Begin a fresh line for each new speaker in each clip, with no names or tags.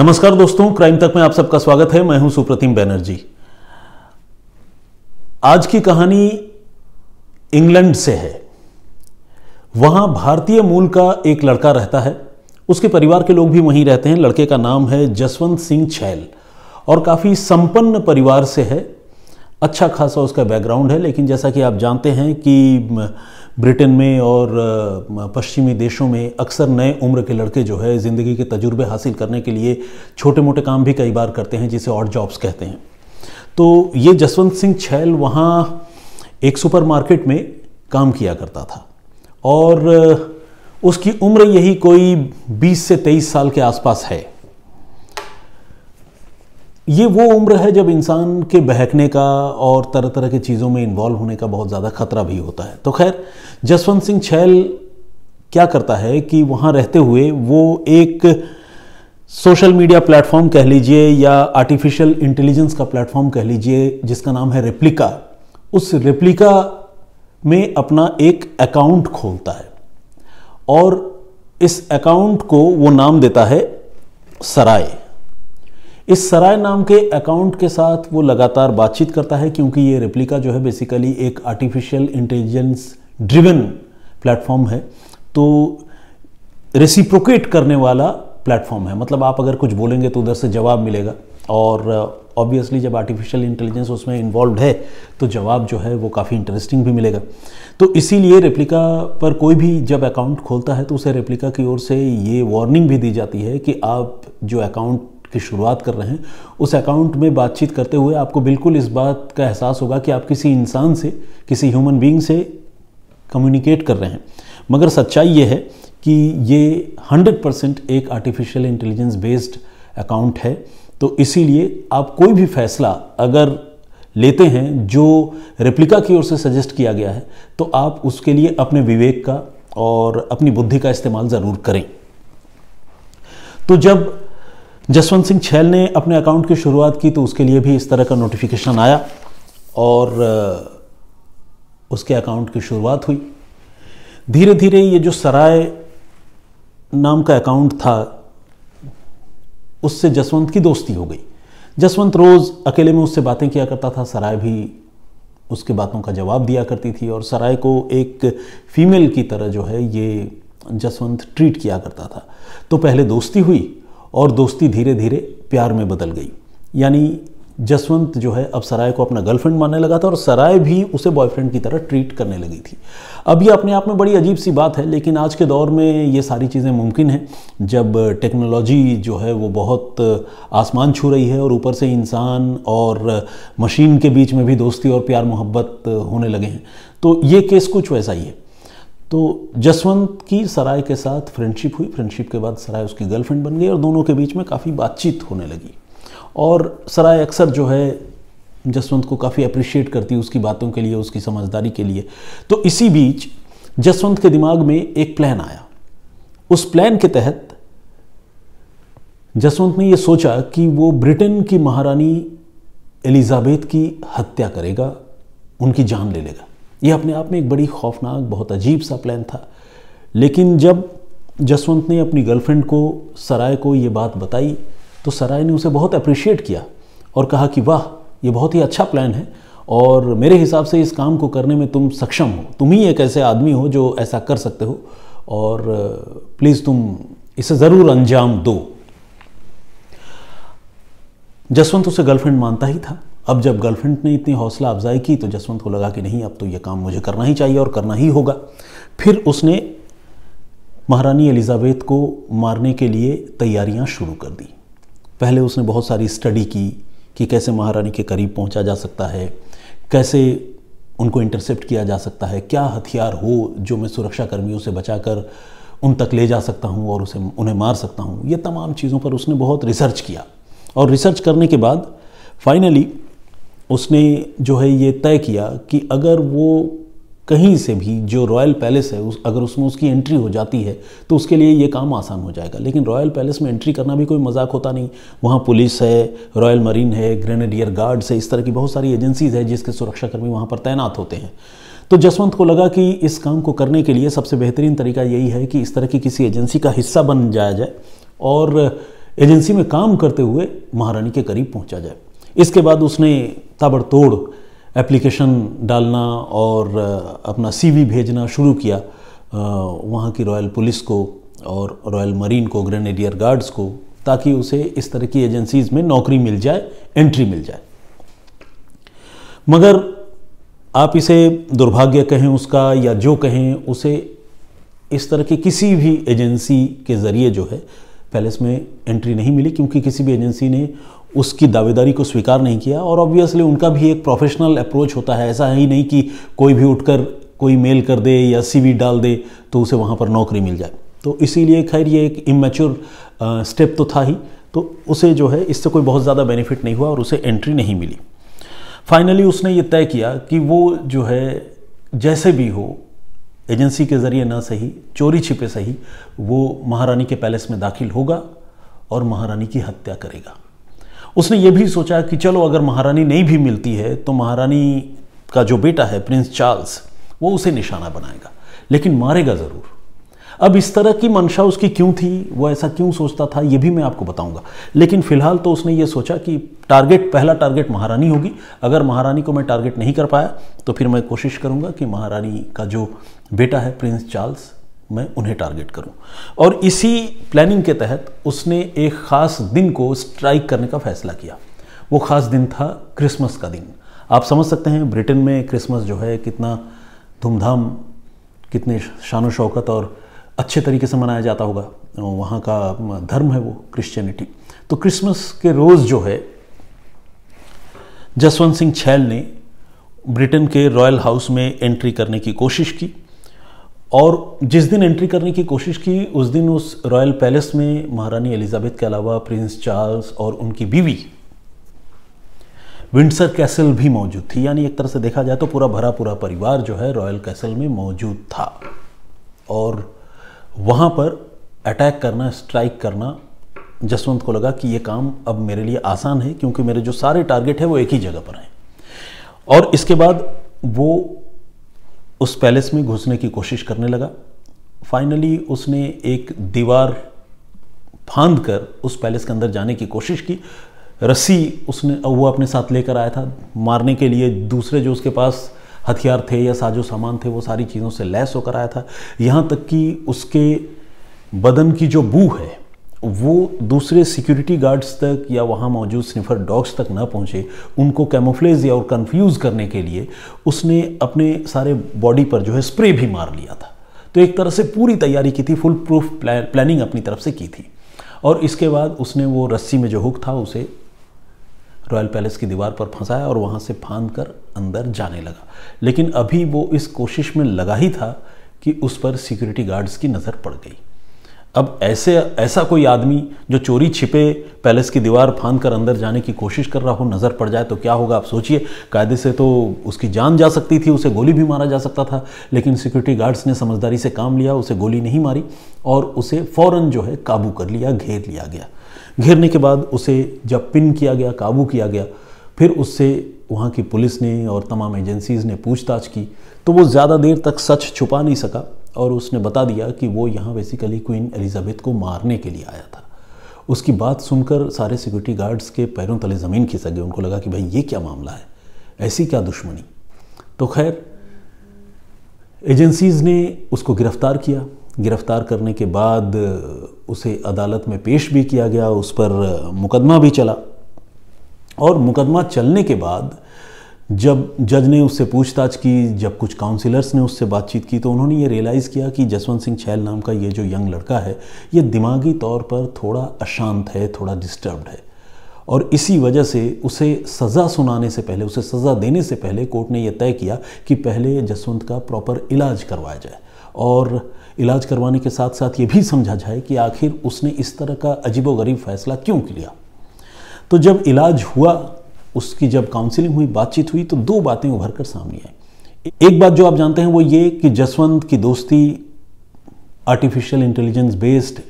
नमस्कार दोस्तों क्राइम तक में आप सबका स्वागत है मैं हूं सुप्रतिम बैनर्जी आज की कहानी इंग्लैंड से है वहां भारतीय मूल का एक लड़का रहता है उसके परिवार के लोग भी वहीं रहते हैं लड़के का नाम है जसवंत सिंह छैल और काफ़ी संपन्न परिवार से है अच्छा खासा उसका बैकग्राउंड है लेकिन जैसा कि आप जानते हैं कि ब्रिटेन में और पश्चिमी देशों में अक्सर नए उम्र के लड़के जो है ज़िंदगी के तजुर्बे हासिल करने के लिए छोटे मोटे काम भी कई बार करते हैं जिसे ऑड जॉब्स कहते हैं तो ये जसवंत सिंह छैल वहाँ एक सुपरमार्केट में काम किया करता था और उसकी उम्र यही कोई 20 से 23 साल के आसपास है ये वो उम्र है जब इंसान के बहकने का और तरह तरह की चीज़ों में इन्वॉल्व होने का बहुत ज़्यादा खतरा भी होता है तो खैर जसवंत सिंह छैल क्या करता है कि वहाँ रहते हुए वो एक सोशल मीडिया प्लेटफॉर्म कह लीजिए या आर्टिफिशियल इंटेलिजेंस का प्लेटफॉर्म कह लीजिए जिसका नाम है रेप्लिका उस रेप्लिका में अपना एक अकाउंट खोलता है और इस अकाउंट को वो नाम देता है सराय इस सराय नाम के अकाउंट के साथ वो लगातार बातचीत करता है क्योंकि ये रेप्लिका जो है बेसिकली एक आर्टिफिशियल इंटेलिजेंस ड्रिवन प्लेटफॉर्म है तो रेसिप्रोकेट करने वाला प्लेटफॉर्म है मतलब आप अगर कुछ बोलेंगे तो उधर से जवाब मिलेगा और ऑब्वियसली uh, जब आर्टिफिशियल इंटेलिजेंस उसमें इन्वॉल्व है तो जवाब जो है वो काफ़ी इंटरेस्टिंग भी मिलेगा तो इसीलिए रेप्लिका पर कोई भी जब अकाउंट खोलता है तो उसे रेप्लिका की ओर से ये वार्निंग भी दी जाती है कि आप जो अकाउंट की शुरुआत कर रहे हैं उस अकाउंट में बातचीत करते हुए आपको बिल्कुल इस बात का एहसास होगा कि आप किसी इंसान से किसी ह्यूमन बींग से कम्युनिकेट कर रहे हैं मगर सच्चाई ये है कि ये 100 परसेंट एक आर्टिफिशियल इंटेलिजेंस बेस्ड अकाउंट है तो इसीलिए आप कोई भी फैसला अगर लेते हैं जो रेप्लिका की ओर से सजेस्ट किया गया है तो आप उसके लिए अपने विवेक का और अपनी बुद्धि का इस्तेमाल ज़रूर करें तो जब जसवंत सिंह छैल ने अपने अकाउंट की शुरुआत की तो उसके लिए भी इस तरह का नोटिफिकेशन आया और उसके अकाउंट की शुरुआत हुई धीरे धीरे ये जो सराय नाम का अकाउंट था उससे जसवंत की दोस्ती हो गई जसवंत रोज़ अकेले में उससे बातें किया करता था सराय भी उसके बातों का जवाब दिया करती थी और सराय को एक फीमेल की तरह जो है ये जसवंत ट्रीट किया करता था तो पहले दोस्ती हुई और दोस्ती धीरे धीरे प्यार में बदल गई यानी जसवंत जो है अब सराय को अपना गर्लफ्रेंड मानने लगा था और सराय भी उसे बॉयफ्रेंड की तरह ट्रीट करने लगी थी अब ये अपने आप में बड़ी अजीब सी बात है लेकिन आज के दौर में ये सारी चीज़ें मुमकिन हैं जब टेक्नोलॉजी जो है वो बहुत आसमान छू रही है और ऊपर से इंसान और मशीन के बीच में भी दोस्ती और प्यार मोहब्बत होने लगे हैं तो ये केस कुछ वैसा ही है तो जसवंत की सराय के साथ फ्रेंडशिप हुई फ्रेंडशिप के बाद सराय उसकी गर्लफ्रेंड बन गई और दोनों के बीच में काफ़ी बातचीत होने लगी और सराय अक्सर जो है जसवंत को काफ़ी अप्रिशिएट करती उसकी बातों के लिए उसकी समझदारी के लिए तो इसी बीच जसवंत के दिमाग में एक प्लान आया उस प्लान के तहत जसवंत ने यह सोचा कि वो ब्रिटेन की महारानी एलिजाबेथ की हत्या करेगा उनकी जान ले लेगा यह अपने आप में एक बड़ी खौफनाक बहुत अजीब सा प्लान था लेकिन जब जसवंत ने अपनी गर्लफ्रेंड को सराय को ये बात बताई तो सराय ने उसे बहुत अप्रिशिएट किया और कहा कि वाह ये बहुत ही अच्छा प्लान है और मेरे हिसाब से इस काम को करने में तुम सक्षम हो तुम ही एक ऐसे आदमी हो जो ऐसा कर सकते हो और प्लीज़ तुम इसे ज़रूर अंजाम दो जसवंत उसे गर्लफ्रेंड मानता ही था अब जब गर्लफ्रेंड ने इतनी हौसला अफजाई की तो जसवंत को लगा कि नहीं अब तो ये काम मुझे करना ही चाहिए और करना ही होगा फिर उसने महारानी एलिजाबेथ को मारने के लिए तैयारियां शुरू कर दी पहले उसने बहुत सारी स्टडी की कि कैसे महारानी के करीब पहुंचा जा सकता है कैसे उनको इंटरसेप्ट किया जा सकता है क्या हथियार हो जो मैं सुरक्षा कर्मियों से बचाकर उन तक ले जा सकता हूँ और उसे उन्हें मार सकता हूँ ये तमाम चीज़ों पर उसने बहुत रिसर्च किया और रिसर्च करने के बाद फाइनली उसने जो है ये तय किया कि अगर वो कहीं से भी जो रॉयल पैलेस है उस अगर उसमें उसकी एंट्री हो जाती है तो उसके लिए ये काम आसान हो जाएगा लेकिन रॉयल पैलेस में एंट्री करना भी कोई मजाक होता नहीं वहाँ पुलिस है रॉयल मरीन है ग्रेनेडियर गार्ड्स है इस तरह की बहुत सारी एजेंसीज़ है जिसके सुरक्षाकर्मी वहाँ पर तैनात होते हैं तो जसवंत को लगा कि इस काम को करने के लिए सबसे बेहतरीन तरीका यही है कि इस तरह की किसी एजेंसी का हिस्सा बन जाया जाए और एजेंसी में काम करते हुए महारानी के करीब पहुँचा जाए इसके बाद उसने ताबड़तोड़ एप्लीकेशन डालना और अपना सीवी भेजना शुरू किया वहाँ की रॉयल पुलिस को और रॉयल मरीन को ग्रेनेडियर गार्ड्स को ताकि उसे इस तरह की एजेंसीज में नौकरी मिल जाए एंट्री मिल जाए मगर आप इसे दुर्भाग्य कहें उसका या जो कहें उसे इस तरह की किसी भी एजेंसी के ज़रिए जो है पैलेस में एंट्री नहीं मिली क्योंकि किसी भी एजेंसी ने उसकी दावेदारी को स्वीकार नहीं किया और ऑब्वियसली उनका भी एक प्रोफेशनल अप्रोच होता है ऐसा ही नहीं कि कोई भी उठकर कोई मेल कर दे या सीवी डाल दे तो उसे वहाँ पर नौकरी मिल जाए तो इसीलिए खैर ये एक इमेच्योर स्टेप तो था ही तो उसे जो है इससे कोई बहुत ज़्यादा बेनिफिट नहीं हुआ और उसे एंट्री नहीं मिली फाइनली उसने ये तय किया कि वो जो है जैसे भी हो एजेंसी के ज़रिए ना सही चोरी छिपे सही वो महारानी के पैलेस में दाखिल होगा और महारानी की हत्या करेगा उसने ये भी सोचा कि चलो अगर महारानी नहीं भी मिलती है तो महारानी का जो बेटा है प्रिंस चार्ल्स वो उसे निशाना बनाएगा लेकिन मारेगा ज़रूर अब इस तरह की मंशा उसकी क्यों थी वो ऐसा क्यों सोचता था ये भी मैं आपको बताऊंगा लेकिन फिलहाल तो उसने ये सोचा कि टारगेट पहला टारगेट महारानी होगी अगर महारानी को मैं टारगेट नहीं कर पाया तो फिर मैं कोशिश करूंगा कि महारानी का जो बेटा है प्रिंस चार्ल्स मैं उन्हें टारगेट करूं और इसी प्लानिंग के तहत उसने एक ख़ास दिन को स्ट्राइक करने का फैसला किया वो ख़ास दिन था क्रिसमस का दिन आप समझ सकते हैं ब्रिटेन में क्रिसमस जो है कितना धूमधाम कितने शान शौकत और अच्छे तरीके से मनाया जाता होगा वहाँ का धर्म है वो क्रिश्चियनिटी तो क्रिसमस के रोज़ जो है जसवंत सिंह छैल ने ब्रिटेन के रॉयल हाउस में एंट्री करने की कोशिश की और जिस दिन एंट्री करने की कोशिश की उस दिन उस रॉयल पैलेस में महारानी एलिजाबेथ के अलावा प्रिंस चार्ल्स और उनकी बीवी विंडसर कैसल भी मौजूद थी यानी एक तरह से देखा जाए तो पूरा भरा पूरा परिवार जो है रॉयल कैसल में मौजूद था और वहाँ पर अटैक करना स्ट्राइक करना जसवंत को लगा कि ये काम अब मेरे लिए आसान है क्योंकि मेरे जो सारे टारगेट है वो एक ही जगह पर हैं और इसके बाद वो उस पैलेस में घुसने की कोशिश करने लगा फाइनली उसने एक दीवार फांद कर उस पैलेस के अंदर जाने की कोशिश की रस्सी उसने वो अपने साथ लेकर आया था मारने के लिए दूसरे जो उसके पास हथियार थे या साजो सामान थे वो सारी चीज़ों से लैस होकर आया था यहाँ तक कि उसके बदन की जो बू है वो दूसरे सिक्योरिटी गार्ड्स तक या वहाँ मौजूद स्निफर डॉग्स तक ना पहुँचे उनको कैमोफ्लेज या और कन्फ्यूज़ करने के लिए उसने अपने सारे बॉडी पर जो है स्प्रे भी मार लिया था तो एक तरह से पूरी तैयारी की थी फुल प्रूफ प्लानिंग अपनी तरफ से की थी और इसके बाद उसने वो रस्सी में जो हुक था उसे रॉयल पैलेस की दीवार पर फंसाया और वहाँ से फांद कर अंदर जाने लगा लेकिन अभी वो इस कोशिश में लगा ही था कि उस पर सिक्योरिटी गार्ड्स की नज़र पड़ गई अब ऐसे ऐसा कोई आदमी जो चोरी छिपे पैलेस की दीवार फांद कर अंदर जाने की कोशिश कर रहा हो नज़र पड़ जाए तो क्या होगा आप सोचिए कायदे से तो उसकी जान जा सकती थी उसे गोली भी मारा जा सकता था लेकिन सिक्योरिटी गार्ड्स ने समझदारी से काम लिया उसे गोली नहीं मारी और उसे फ़ौर जो है काबू कर लिया घेर लिया गया घेरने के बाद उसे जब पिन किया गया काबू किया गया फिर उससे वहाँ की पुलिस ने और तमाम एजेंसीज़ ने पूछताछ की तो वो ज़्यादा देर तक सच छुपा नहीं सका और उसने बता दिया कि वो यहाँ बेसिकली क्वीन एलिजाबेथ को मारने के लिए आया था उसकी बात सुनकर सारे सिक्योरिटी गार्ड्स के पैरों तले ज़मीन खिसक गए उनको लगा कि भाई ये क्या मामला है ऐसी क्या दुश्मनी तो खैर एजेंसीज़ ने उसको गिरफ़्तार किया गिरफ़्तार करने के बाद उसे अदालत में पेश भी किया गया उस पर मुकदमा भी चला और मुकदमा चलने के बाद जब जज ने उससे पूछताछ की जब कुछ काउंसिलर्स ने उससे बातचीत की तो उन्होंने ये रियलाइज़ किया कि जसवंत सिंह छैल नाम का ये जो यंग लड़का है ये दिमागी तौर पर थोड़ा अशांत है थोड़ा डिस्टर्ब्ड है और इसी वजह से उसे सज़ा सुनाने से पहले उसे सज़ा देने से पहले कोर्ट ने यह तय किया कि पहले जसवंत का प्रॉपर इलाज करवाया जाए और इलाज करवाने के साथ साथ ये भी समझा जाए कि आखिर उसने इस तरह का अजीबोगरीब फैसला क्यों लिया तो जब इलाज हुआ उसकी जब काउंसिलिंग हुई बातचीत हुई तो दो बातें उभर कर सामने आई एक बात जो आप जानते हैं वो ये कि जसवंत की दोस्ती आर्टिफिशियल इंटेलिजेंस बेस्ड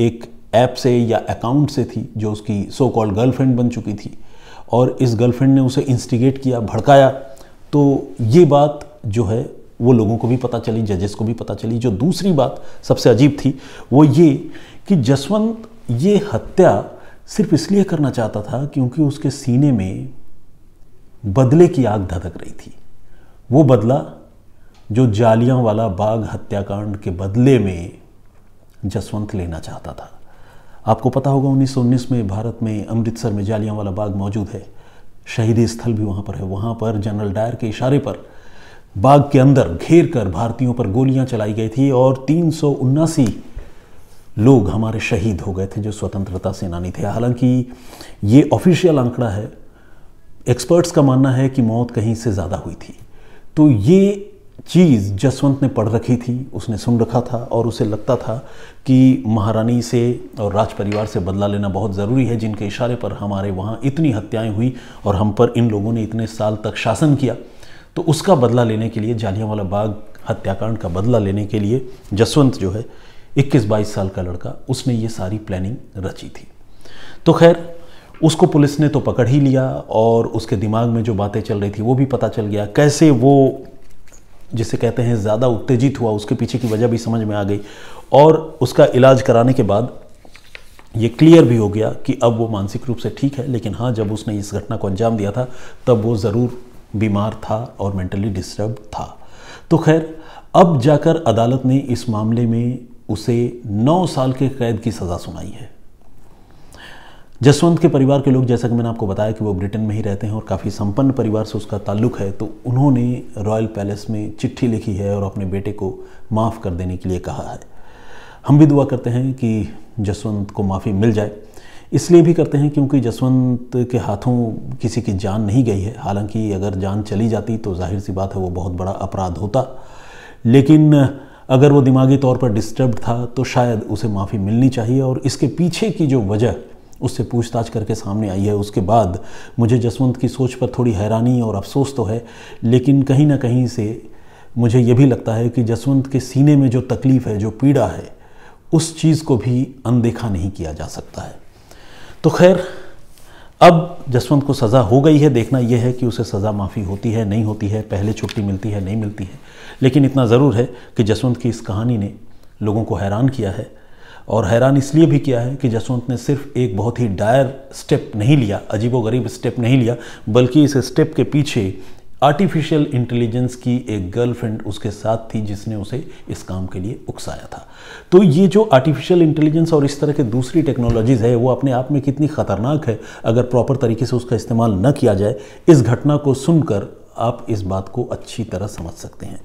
एक ऐप से या अकाउंट से थी जो उसकी सो कॉल्ड गर्लफ्रेंड बन चुकी थी और इस गर्लफ्रेंड ने उसे इंस्टिगेट किया भड़काया तो ये बात जो है वो लोगों को भी पता चली जजेस को भी पता चली जो दूसरी बात सबसे अजीब थी वो ये कि जसवंत ये हत्या सिर्फ इसलिए करना चाहता था क्योंकि उसके सीने में बदले की आग धधक रही थी वो बदला जो वाला बाघ हत्याकांड के बदले में जसवंत लेना चाहता था आपको पता होगा 1919 में भारत में अमृतसर में वाला बाग मौजूद है शहीदी स्थल भी वहाँ पर है वहाँ पर जनरल डायर के इशारे पर बाग के अंदर घेर कर भारतीयों पर गोलियां चलाई गई थी और तीन लोग हमारे शहीद हो गए थे जो स्वतंत्रता सेनानी थे हालांकि ये ऑफिशियल आंकड़ा है एक्सपर्ट्स का मानना है कि मौत कहीं से ज़्यादा हुई थी तो ये चीज़ जसवंत ने पढ़ रखी थी उसने सुन रखा था और उसे लगता था कि महारानी से और राज परिवार से बदला लेना बहुत ज़रूरी है जिनके इशारे पर हमारे वहाँ इतनी हत्याएं हुई और हम पर इन लोगों ने इतने साल तक शासन किया तो उसका बदला लेने के लिए जालियावाला बाग हत्याकांड का बदला लेने के लिए जसवंत जो है इक्कीस बाईस साल का लड़का उसने ये सारी प्लानिंग रची थी तो खैर उसको पुलिस ने तो पकड़ ही लिया और उसके दिमाग में जो बातें चल रही थी वो भी पता चल गया कैसे वो जिसे कहते हैं ज़्यादा उत्तेजित हुआ उसके पीछे की वजह भी समझ में आ गई और उसका इलाज कराने के बाद ये क्लियर भी हो गया कि अब वो मानसिक रूप से ठीक है लेकिन हाँ जब उसने इस घटना को अंजाम दिया था तब वो ज़रूर बीमार था और मेंटली डिस्टर्ब था तो खैर अब जाकर अदालत ने इस मामले में उसे नौ साल के कैद की सज़ा सुनाई है जसवंत के परिवार के लोग जैसा कि मैंने आपको बताया कि वो ब्रिटेन में ही रहते हैं और काफ़ी संपन्न परिवार से उसका ताल्लुक है तो उन्होंने रॉयल पैलेस में चिट्ठी लिखी है और अपने बेटे को माफ़ कर देने के लिए कहा है हम भी दुआ करते हैं कि जसवंत को माफ़ी मिल जाए इसलिए भी करते हैं क्योंकि जसवंत के हाथों किसी की जान नहीं गई है हालांकि अगर जान चली जाती तो जाहिर सी बात है वो बहुत बड़ा अपराध होता लेकिन अगर वो दिमागी तौर पर डिस्टर्ब था तो शायद उसे माफ़ी मिलनी चाहिए और इसके पीछे की जो वजह उससे पूछताछ करके सामने आई है उसके बाद मुझे जसवंत की सोच पर थोड़ी हैरानी और अफसोस तो है लेकिन कहीं ना कहीं से मुझे ये भी लगता है कि जसवंत के सीने में जो तकलीफ़ है जो पीड़ा है उस चीज़ को भी अनदेखा नहीं किया जा सकता है तो खैर अब जसवंत को सज़ा हो गई है देखना यह है कि उसे सज़ा माफ़ी होती है नहीं होती है पहले छुट्टी मिलती है नहीं मिलती है लेकिन इतना ज़रूर है कि जसवंत की इस कहानी ने लोगों को हैरान किया है और हैरान इसलिए भी किया है कि जसवंत ने सिर्फ एक बहुत ही डायर स्टेप नहीं लिया अजीबोगरीब गरीब स्टेप नहीं लिया बल्कि इस स्टेप के पीछे आर्टिफिशियल इंटेलिजेंस की एक गर्लफ्रेंड उसके साथ थी जिसने उसे इस काम के लिए उकसाया था तो ये जो आर्टिफिशियल इंटेलिजेंस और इस तरह के दूसरी टेक्नोलॉजीज़ है वो अपने आप में कितनी ख़तरनाक है अगर प्रॉपर तरीके से उसका इस्तेमाल न किया जाए इस घटना को सुनकर आप इस बात को अच्छी तरह समझ सकते हैं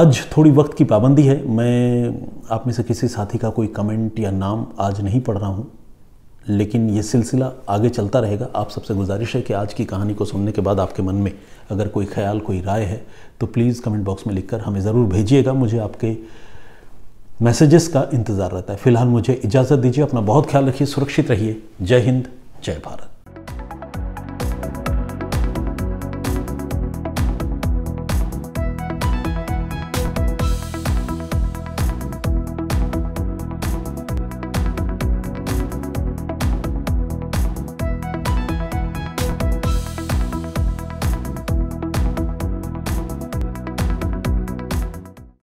आज थोड़ी वक्त की पाबंदी है मैं आप में से किसी साथी का कोई कमेंट या नाम आज नहीं पढ़ रहा हूँ लेकिन ये सिलसिला आगे चलता रहेगा आप सबसे गुजारिश है कि आज की कहानी को सुनने के बाद आपके मन में अगर कोई ख्याल कोई राय है तो प्लीज़ कमेंट बॉक्स में लिखकर हमें ज़रूर भेजिएगा मुझे आपके मैसेजेस का इंतज़ार रहता है फिलहाल मुझे इजाज़त दीजिए अपना बहुत ख्याल रखिए सुरक्षित रहिए जय हिंद जय भारत